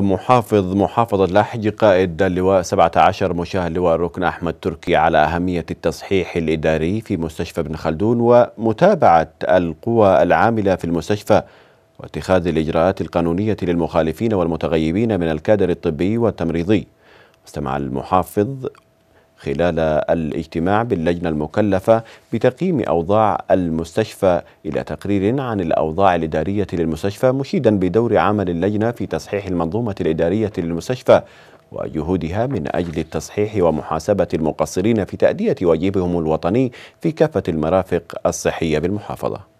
محافظ محافظة لحج قائد اللواء 17 مشاه اللواء الركن أحمد تركي على أهمية التصحيح الإداري في مستشفى ابن خلدون ومتابعة القوى العاملة في المستشفى واتخاذ الإجراءات القانونية للمخالفين والمتغيبين من الكادر الطبي والتمريضي استمع المحافظ خلال الاجتماع باللجنة المكلفة بتقييم أوضاع المستشفى إلى تقرير عن الأوضاع الإدارية للمستشفى مشيدا بدور عمل اللجنة في تصحيح المنظومة الإدارية للمستشفى وجهودها من أجل التصحيح ومحاسبة المقصرين في تأدية واجبهم الوطني في كافة المرافق الصحية بالمحافظة